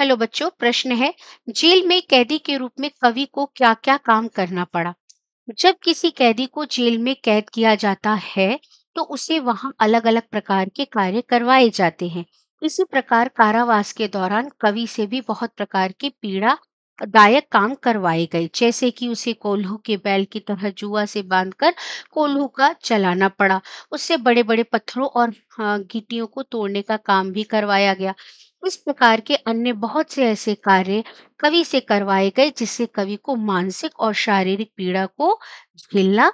hello बच्चों प्रश्न है जेल में कैदी के रूप में कवि को क्या क्या काम करना पड़ा जब किसी कैदी को जेल में कैद किया जाता है तो उसे वहां अलग अलग प्रकार के कार्य करवाए जाते हैं इसी प्रकार कारावास के दौरान कवि से भी बहुत प्रकार के पीड़ा दायक काम करवाए गए जैसे कि उसे कोल्हू के बैल की तरह जुआ से बांधकर कोल्हू का चलाना पड़ा उससे बड़े बड़े पत्थरों और हाँ, गिट्टियों को तोड़ने का काम भी करवाया गया उस प्रकार के अन्य बहुत से ऐसे कार्य कवि से करवाए गए जिससे कवि को मानसिक और शारीरिक पीड़ा को झेलना